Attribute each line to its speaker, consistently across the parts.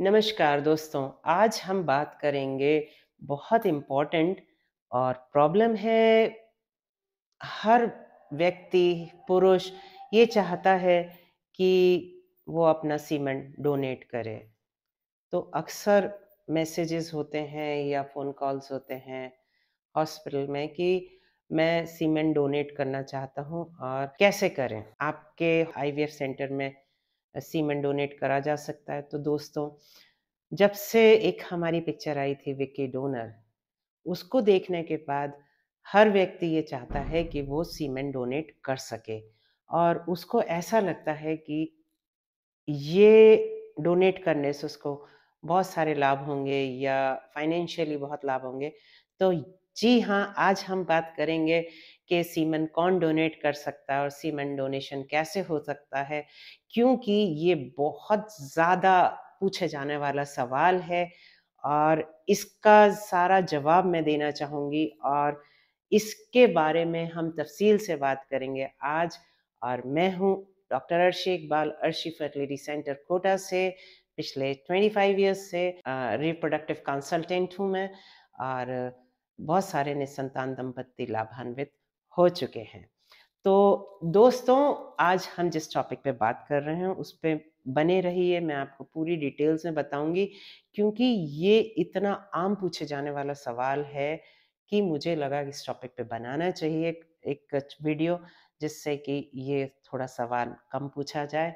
Speaker 1: नमस्कार दोस्तों आज हम बात करेंगे बहुत इम्पॉर्टेंट और प्रॉब्लम है हर व्यक्ति पुरुष ये चाहता है कि वो अपना सीमेंट डोनेट करे तो अक्सर मैसेजेस होते हैं या फ़ोन कॉल्स होते हैं हॉस्पिटल में कि मैं सीमेंट डोनेट करना चाहता हूँ और कैसे करें आपके आईवीएफ सेंटर में सीमेंट डोनेट करा जा सकता है तो दोस्तों जब से एक हमारी पिक्चर आई थी विक्की डोनर उसको देखने के बाद हर व्यक्ति ये चाहता है कि वो सीमेंट डोनेट कर सके और उसको ऐसा लगता है कि ये डोनेट करने से उसको बहुत सारे लाभ होंगे या फाइनेंशियली बहुत लाभ होंगे तो जी हाँ आज हम बात करेंगे कि सीमेंट कौन डोनेट कर सकता है और सीमेंट डोनेशन कैसे हो सकता है क्योंकि ये बहुत ज़्यादा पूछे जाने वाला सवाल है और इसका सारा जवाब मैं देना चाहूँगी और इसके बारे में हम तफसील से बात करेंगे आज और मैं हूँ doctor Arshi Iqbal Arshi fertility centre Kota से पिछले 25 ईयर्स से रिप्रोडक्टिव कंसल्टेंट हूँ मैं और बहुत सारे निसंतान दंपत्ति लाभान्वित हो चुके हैं तो दोस्तों आज हम जिस टॉपिक पे बात कर रहे हैं उस पर बने रहिए मैं आपको पूरी डिटेल्स में बताऊंगी क्योंकि ये इतना आम पूछे जाने वाला सवाल है कि मुझे लगा कि इस टॉपिक पे बनाना चाहिए एक वीडियो जिससे कि ये थोड़ा सवाल कम पूछा जाए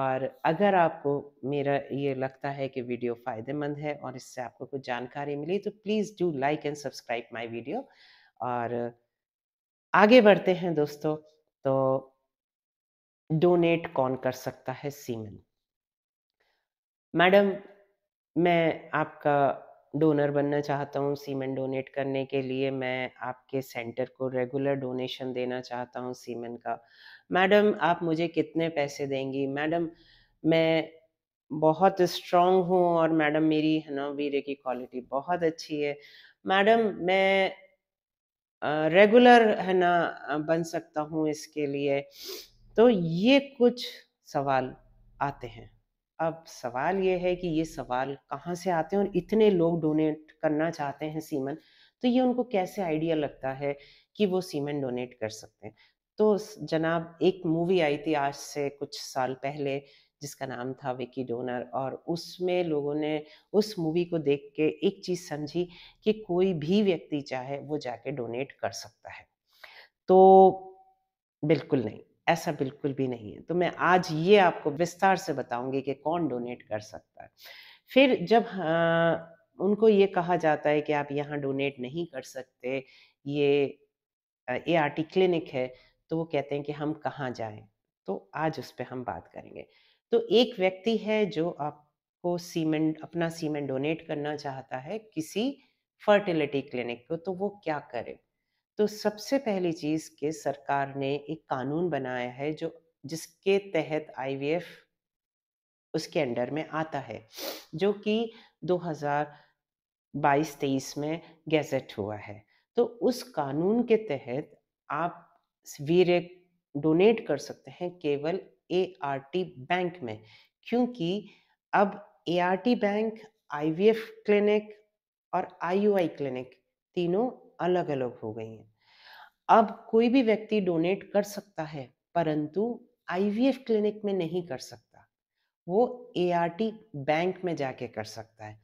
Speaker 1: और अगर आपको मेरा ये लगता है कि वीडियो फ़ायदेमंद है और इससे आपको कुछ जानकारी मिली तो please do like and subscribe my video और आगे बढ़ते हैं दोस्तों तो डोनेट कौन कर सकता है सीमन मैडम मैं आपका डोनर बनना चाहता हूँ सीमेंट डोनेट करने के लिए मैं आपके सेंटर को रेगुलर डोनेशन देना चाहता हूँ सीमेंट का मैडम आप मुझे कितने पैसे देंगी मैडम मैं बहुत स्ट्रांग हूँ और मैडम मेरी है ना वीरे की क्वालिटी बहुत अच्छी है मैडम मैं रेगुलर है ना बन सकता हूँ इसके लिए तो ये कुछ सवाल आते हैं अब सवाल ये है कि ये सवाल कहाँ से आते हैं और इतने लोग डोनेट करना चाहते हैं सीमन तो ये उनको कैसे आइडिया लगता है कि वो सीमेंट डोनेट कर सकते हैं तो जनाब एक मूवी आई थी आज से कुछ साल पहले जिसका नाम था विकी डोनर और उसमें लोगों ने उस मूवी को देख के एक चीज़ समझी कि कोई भी व्यक्ति चाहे वो जाके डोनेट कर सकता है तो बिल्कुल नहीं ऐसा बिल्कुल भी नहीं है तो मैं आज ये आपको विस्तार से बताऊंगी कि कौन डोनेट कर सकता है फिर जब हाँ, उनको ये कहा जाता है कि आप यहाँ डोनेट नहीं कर सकते ये ए आर टी क्लिनिक है तो वो कहते हैं कि हम कहाँ जाएं तो आज उस पर हम बात करेंगे तो एक व्यक्ति है जो आपको सीमेंट अपना सीमेंट डोनेट करना चाहता है किसी फर्टिलिटी क्लिनिक को तो वो क्या करे तो सबसे पहली चीज़ के सरकार ने एक कानून बनाया है जो जिसके तहत आईवीएफ उसके अंडर में आता है जो कि 2022-23 में गैजेट हुआ है तो उस कानून के तहत आप वीर डोनेट कर सकते हैं केवल ए आर टी बैंक में क्योंकि अब A R T bank I V F clinic और आई यू आई क्लिनिक तीनों अलग अलग हो गई हैं अब कोई भी व्यक्ति डोनेट कर सकता है परंतु आई वी एफ क्लिनिक में नहीं कर सकता वो ए आर टी बैंक में जाके कर सकता है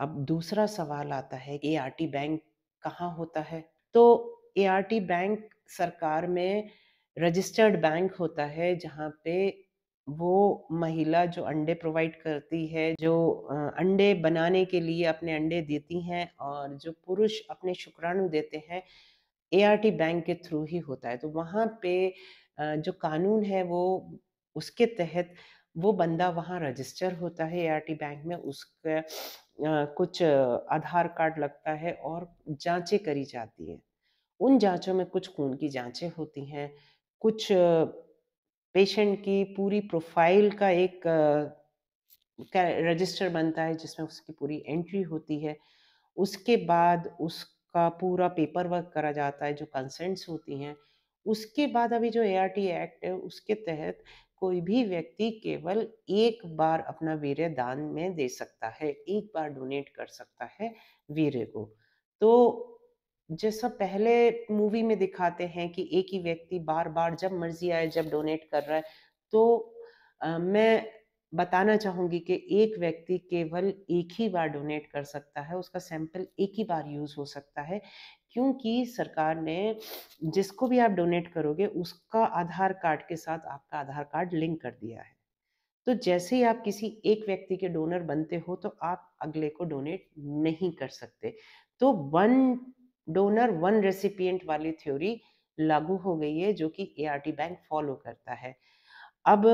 Speaker 1: अब दूसरा सवाल आता है ए आर टी बैंक कहाँ होता है तो ए आर टी बैंक सरकार में रजिस्टर्ड बैंक होता है जहाँ पे वो महिला जो अंडे प्रोवाइड करती है जो अंडे बनाने के लिए अपने अंडे देती हैं और जो पुरुष अपने शुक्राणु देते हैं ए बैंक के थ्रू ही होता है तो वहाँ पे जो कानून है वो उसके तहत वो बंदा वहाँ रजिस्टर होता है ए बैंक में उसका कुछ आधार कार्ड लगता है और जांचें करी जाती है उन जांचों में कुछ खून की जांचें होती हैं कुछ पेशेंट की पूरी प्रोफाइल का एक रजिस्टर बनता है जिसमें उसकी पूरी एंट्री होती है उसके बाद उसका पूरा पेपर वर्क करा जाता है जो कंसेंट्स होती हैं उसके बाद अभी जो एआरटी एक्ट है उसके तहत कोई भी व्यक्ति केवल एक बार अपना वीर्य दान में दे सकता है एक बार डोनेट कर सकता है वीर्य को तो जैसा पहले मूवी में दिखाते हैं कि एक ही व्यक्ति बार बार जब मर्जी आए जब डोनेट कर रहा है तो आ, मैं बताना चाहूंगी कि एक व्यक्ति केवल एक ही बार डोनेट कर सकता है उसका सैंपल एक ही बार यूज़ हो सकता है क्योंकि सरकार ने जिसको भी आप डोनेट करोगे उसका आधार कार्ड के साथ आपका आधार कार्ड लिंक कर दिया है तो जैसे ही आप किसी एक व्यक्ति के डोनर बनते हो तो आप अगले को डोनेट नहीं कर सकते तो वन डोनर वन रेसिपिएंट वाली थ्योरी लागू हो गई है जो कि ए बैंक फॉलो करता है अब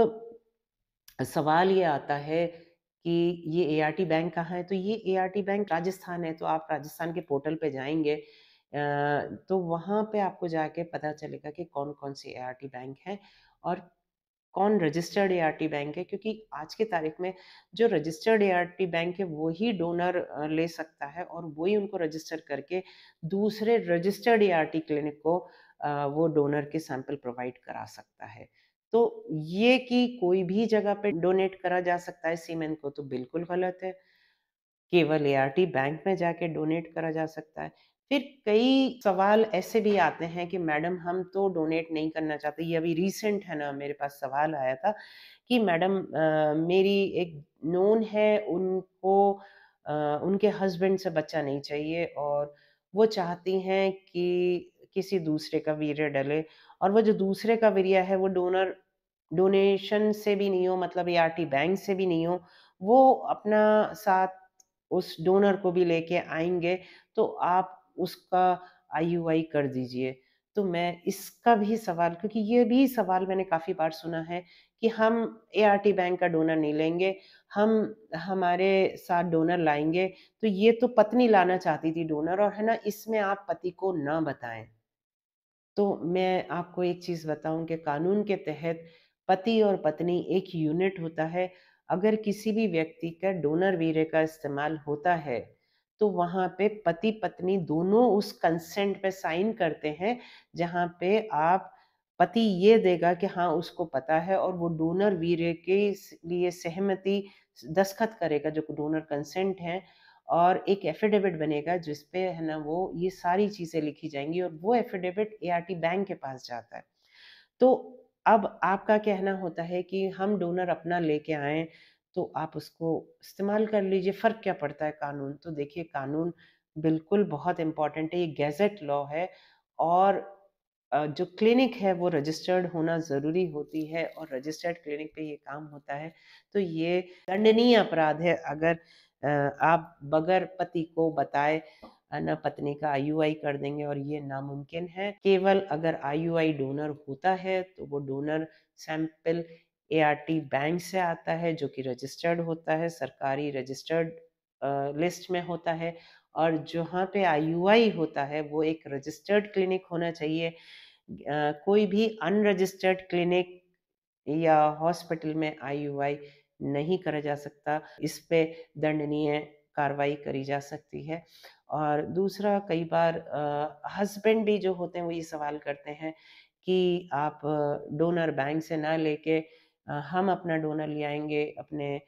Speaker 1: सवाल ये आता है कि ये ए बैंक कहाँ है तो ये ए बैंक राजस्थान है तो आप राजस्थान के पोर्टल पे जाएंगे तो वहाँ पे आपको जाके पता चलेगा कि कौन कौन से ए बैंक हैं और कौन रजिस्टर्ड एआरटी बैंक है क्योंकि आज की तारीख में जो रजिस्टर्ड एआरटी बैंक है वही डोनर ले सकता है और वही उनको रजिस्टर करके दूसरे रजिस्टर्ड एआरटी क्लिनिक को वो डोनर के सैंपल प्रोवाइड करा सकता है तो ये कि कोई भी जगह पे डोनेट करा जा सकता है सीमेंट को तो बिल्कुल गलत है केवल एआरटी बैंक में जाके डोनेट करा जा सकता है फिर कई सवाल ऐसे भी आते हैं कि मैडम हम तो डोनेट नहीं करना चाहते ये अभी रिसेंट है ना मेरे पास सवाल आया था कि मैडम मेरी एक नोन है उनको आ, उनके हस्बैंड से बच्चा नहीं चाहिए और वो चाहती हैं कि किसी दूसरे का वीर्य डले और वो जो दूसरे का वीर्य है वो डोनर डोनेशन से भी नहीं हो मतलब ए e बैंक से भी नहीं हो वो अपना साथ उस डोनर को भी लेके आएंगे तो आप उसका आई यू आई कर दीजिए तो मैं इसका भी सवाल क्योंकि ये भी सवाल मैंने काफ़ी बार सुना है कि हम ए बैंक का डोनर नहीं लेंगे हम हमारे साथ डोनर लाएंगे तो ये तो पत्नी लाना चाहती थी डोनर और है ना इसमें आप पति को ना बताएं तो मैं आपको एक चीज़ बताऊं कि कानून के तहत पति और पत्नी एक यूनिट होता है अगर किसी भी व्यक्ति का डोनर वीरे का इस्तेमाल होता है तो वहाँ पे पति पत्नी दोनों उस कंसेंट पे साइन करते हैं जहाँ पे आप पति ये देगा कि हाँ उसको पता है और वो डोनर वीर के लिए सहमति दस्खत करेगा जो डोनर कंसेंट है और एक एफिडेविट बनेगा जिसपे है ना वो ये सारी चीज़ें लिखी जाएंगी और वो एफिडेविट एआरटी बैंक के पास जाता है तो अब आपका कहना होता है कि हम डोनर अपना लेके आए तो आप उसको इस्तेमाल कर लीजिए फ़र्क क्या पड़ता है कानून तो देखिए कानून बिल्कुल बहुत इम्पॉर्टेंट है ये गैजेट लॉ है और जो क्लिनिक है वो रजिस्टर्ड होना ज़रूरी होती है और रजिस्टर्ड क्लिनिक पे ये काम होता है तो ये दंडनीय अपराध है अगर आप बगैर पति को बताए न पत्नी का आई कर देंगे और ये नामुमकिन है केवल अगर आई डोनर होता है तो वो डोनर सैंपल टी बैंक से आता है जो कि रजिस्टर्ड होता है सरकारी रजिस्टर्ड लिस्ट में होता है और जहाँ पे आई होता है वो एक रजिस्टर्ड क्लिनिक होना चाहिए कोई भी अनरजिस्टर्ड क्लिनिक या हॉस्पिटल में आई नहीं करा जा सकता इस पे दंडनीय कार्रवाई करी जा सकती है और दूसरा कई बार हस्बैंड भी जो होते हैं वो ये सवाल करते हैं कि आप डोनर बैंक से ना लेके हम अपना डोनर ले आएंगे अपने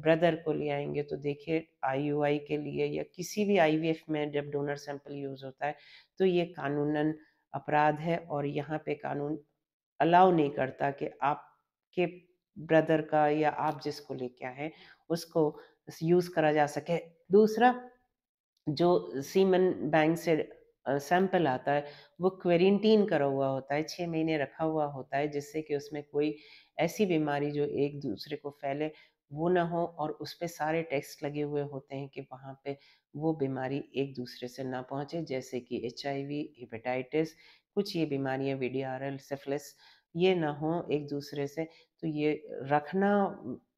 Speaker 1: ब्रदर को ले आएंगे तो देखिए आई के लिए या किसी भी आई में जब डोनर सैंपल यूज़ होता है तो ये कानूनन अपराध है और यहाँ पे कानून अलाउ नहीं करता कि आपके ब्रदर का या आप जिसको लेके आए उसको यूज़ करा जा सके दूसरा जो सीमन बैंक से सैंपल आता है वो क्वेरंटीन करा हुआ होता है छः महीने रखा हुआ होता है जिससे कि उसमें कोई ऐसी बीमारी जो एक दूसरे को फैले वो ना हो और उस पर सारे टेस्ट लगे हुए होते हैं कि वहाँ पे वो बीमारी एक दूसरे से ना पहुँचे जैसे कि एच हेपेटाइटिस कुछ ये बीमारियाँ वी डी ये ना हो एक दूसरे से तो ये रखना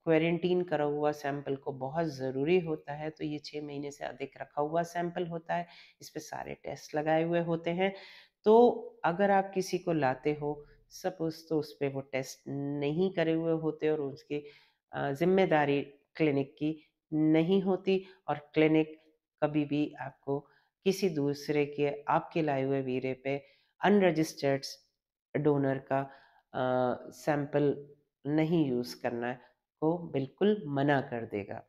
Speaker 1: क्वारंटीन करा हुआ सैंपल को बहुत ज़रूरी होता है तो ये छः महीने से अधिक रखा हुआ सैंपल होता है इस पर सारे टेस्ट लगाए हुए होते हैं तो अगर आप किसी को लाते हो सपोज तो उस पर वो टेस्ट नहीं करे हुए होते और उसकी जिम्मेदारी क्लिनिक की नहीं होती और क्लिनिक कभी भी आपको किसी दूसरे के आपके लाए हुए वीरे पे अनरजिस्टर्ड डोनर का सैंपल नहीं यूज़ करना है को बिल्कुल मना कर देगा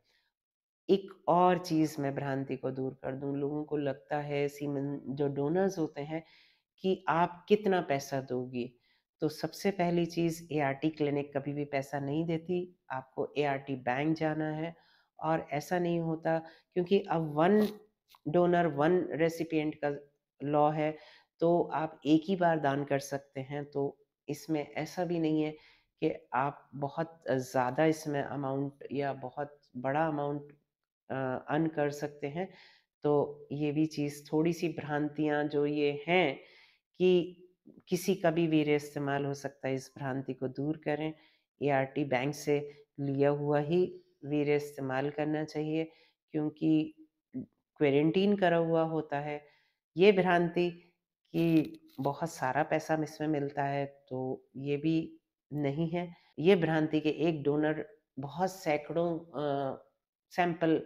Speaker 1: एक और चीज़ मैं भ्रांति को दूर कर दूं लोगों को लगता है सीमन जो डोनर्स होते हैं कि आप कितना पैसा दोगी तो सबसे पहली चीज़ ए क्लिनिक कभी भी पैसा नहीं देती आपको ए बैंक जाना है और ऐसा नहीं होता क्योंकि अब वन डोनर वन रेसिपियंट का लॉ है तो आप एक ही बार दान कर सकते हैं तो इसमें ऐसा भी नहीं है कि आप बहुत ज़्यादा इसमें अमाउंट या बहुत बड़ा अमाउंट अन कर सकते हैं तो ये भी चीज़ थोड़ी सी भ्रांतियाँ जो ये हैं कि किसी का भी वीर इस्तेमाल हो सकता है इस भ्रांति को दूर करें ए बैंक से लिया हुआ ही वीर इस्तेमाल करना चाहिए क्योंकि क्वारंटीन करा हुआ होता है ये भ्रांति कि बहुत सारा पैसा इसमें मिलता है तो ये भी नहीं है ये भ्रांति के एक डोनर बहुत सैकड़ों सैंपल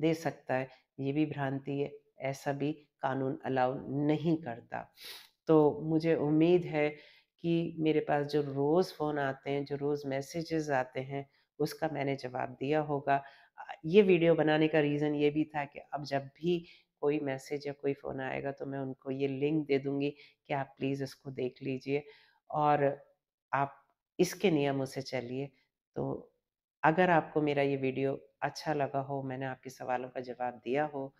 Speaker 1: दे सकता है ये भी भ्रांति है ऐसा भी कानून अलाउ नहीं करता तो मुझे उम्मीद है कि मेरे पास जो रोज़ फ़ोन आते हैं जो रोज़ मैसेजेस आते हैं उसका मैंने जवाब दिया होगा ये वीडियो बनाने का रीज़न ये भी था कि अब जब भी कोई मैसेज या कोई फ़ोन आएगा तो मैं उनको ये लिंक दे दूँगी कि आप प्लीज़ इसको देख लीजिए और आप इसके नियमों से चलिए तो अगर आपको मेरा ये वीडियो अच्छा लगा हो मैंने आपके सवालों का जवाब दिया हो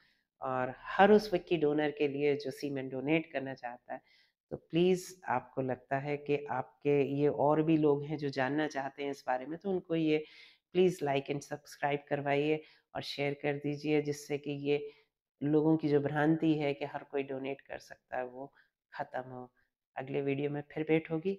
Speaker 1: और हर उस व्यक्ति डोनर के लिए जो सीमेंट डोनेट करना चाहता है तो प्लीज़ आपको लगता है कि आपके ये और भी लोग हैं जो जानना चाहते हैं इस बारे में तो उनको ये प्लीज़ लाइक एंड सब्सक्राइब करवाइए और शेयर कर दीजिए जिससे कि ये लोगों की जो भ्रांति है कि हर कोई डोनेट कर सकता है वो ख़त्म हो अगले वीडियो में फिर भेंट होगी